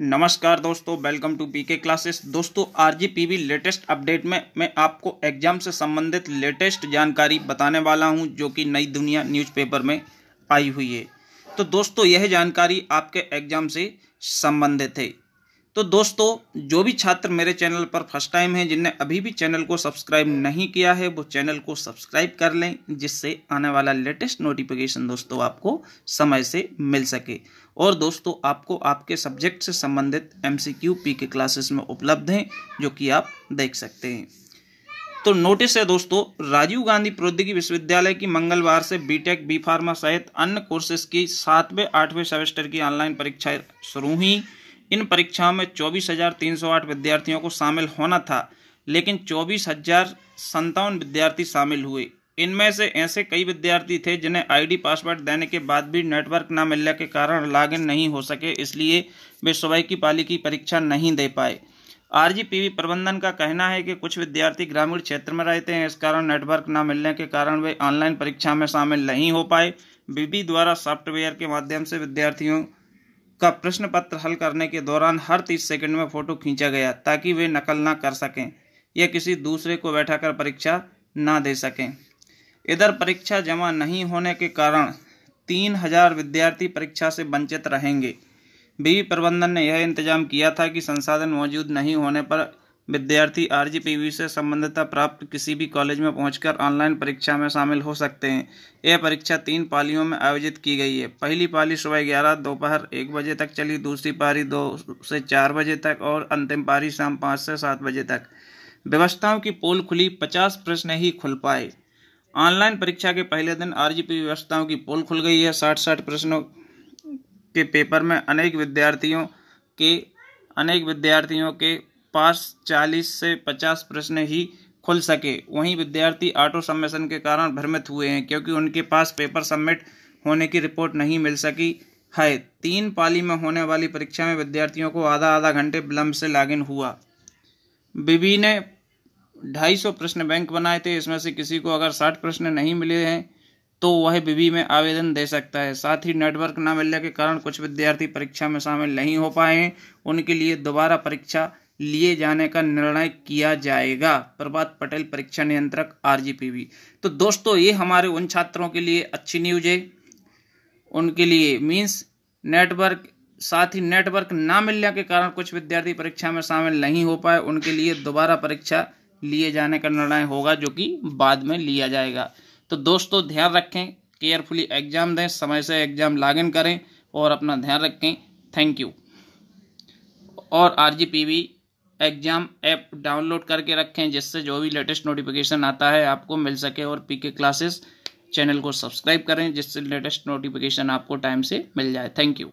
नमस्कार दोस्तों welcome to PK classes दोस्तों आरजीपीवी लेटेस्ट अपडेट में मैं आपको एग्जाम से संबंधित लेटेस्ट जानकारी बताने वाला हूं जो कि नई दुनिया न्यूज़पेपर में आई हुई है तो दोस्तों यह जानकारी आपके एग्जाम से संबंधित है तो दोस्तों जो भी छात्र मेरे चैनल पर फर्स्ट टाइम हैं जिनने अभी भी चैनल को सब्सक्राइब नहीं किया है वो चैनल को सब्सक्राइब कर लें जिससे आने वाला लेटेस्ट नोटिफिकेशन दोस्तों आपको समय से मिल सके और दोस्तों आपको आपके सब्जेक्ट से संबंधित एम सी क्यू पी के क्लासेस में उपलब्ध हैं जो कि आप देख सकते हैं तो नोटिस है दोस्तों राजीव गांधी प्रौद्योगिकी विश्वविद्यालय की मंगलवार से बीटेक बी फार्मा सहित अन्य कोर्सेज की सातवें आठवें सेमेस्टर की ऑनलाइन परीक्षाएं शुरू हुई इन परीक्षाओं में चौबीस हजार तीन सौ आठ विद्यार्थियों को शामिल होना था लेकिन चौबीस हजार संतावन विद्यार्थी शामिल हुए इनमें से ऐसे कई विद्यार्थी थे जिन्हें आईडी पासवर्ड देने के बाद भी नेटवर्क न मिलने के कारण लॉगिन नहीं हो सके इसलिए वे सुबह की पाली की परीक्षा नहीं दे पाए आरजीपीवी प्रबंधन का कहना है कि कुछ विद्यार्थी ग्रामीण क्षेत्र में रहते हैं इस कारण नेटवर्क न मिलने के कारण वे ऑनलाइन परीक्षा में शामिल नहीं हो पाए बीबी द्वारा सॉफ्टवेयर के माध्यम से विद्यार्थियों का प्रश्न पत्र हल करने के दौरान हर तीस सेकंड में फ़ोटो खींचा गया ताकि वे नकल ना कर सकें या किसी दूसरे को बैठाकर परीक्षा ना दे सकें इधर परीक्षा जमा नहीं होने के कारण तीन हजार विद्यार्थी परीक्षा से वंचित रहेंगे बी प्रबंधन ने यह इंतजाम किया था कि संसाधन मौजूद नहीं होने पर विद्यार्थी आर से संबंधता प्राप्त किसी भी कॉलेज में पहुंचकर ऑनलाइन परीक्षा में शामिल हो सकते हैं यह परीक्षा तीन पालियों में आयोजित की गई है पहली पाली सुबह ग्यारह दोपहर एक बजे तक चली दूसरी पारी दो से चार बजे तक और अंतिम पारी शाम पाँच से सात बजे तक व्यवस्थाओं की पोल खुली पचास प्रश्न ही खुल पाए ऑनलाइन परीक्षा के पहले दिन आर व्यवस्थाओं की पोल खुल गई है साठ साठ प्रश्नों के पेपर में अनेक विद्यार्थियों के अनेक विद्यार्थियों के पास चालीस से पचास प्रश्न ही खुल सके वहीं विद्यार्थी ऑटो सम्मेशन के कारण भ्रमित हुए हैं क्योंकि उनके पास पेपर सबमिट होने की रिपोर्ट नहीं मिल सकी है तीन पाली में होने वाली परीक्षा में विद्यार्थियों को आधा आधा घंटे विलम्ब से लॉगिन हुआ बीबी ने ढाई सौ प्रश्न बैंक बनाए थे इसमें से किसी को अगर साठ प्रश्न नहीं मिले हैं तो वह बीबी में आवेदन दे सकता है साथ ही नेटवर्क न मिलने के कारण कुछ विद्यार्थी परीक्षा में शामिल नहीं हो पाए हैं उनके लिए दोबारा परीक्षा लिए जाने का निर्णय किया जाएगा प्रभात पटेल परीक्षा नियंत्रक आरजीपीवी तो दोस्तों ये हमारे उन छात्रों के लिए अच्छी न्यूज है उनके लिए मीन्स नेटवर्क साथ ही नेटवर्क ना मिलने के कारण कुछ विद्यार्थी परीक्षा में शामिल नहीं हो पाए उनके लिए दोबारा परीक्षा लिए जाने का निर्णय होगा जो कि बाद में लिया जाएगा तो दोस्तों ध्यान रखें केयरफुली एग्ज़ाम दें समय से एग्ज़ाम लॉग करें और अपना ध्यान रखें थैंक यू और R G exam app download करके रखें जिससे जो भी लेटेस्ट नोटिफिकेशन आता है आपको मिल सके और पीके क्लासेस चैनल को सब्सक्राइब करें जिससे लेटेस्ट नोटिफिकेशन आपको टाइम से मिल जाए थैंक यू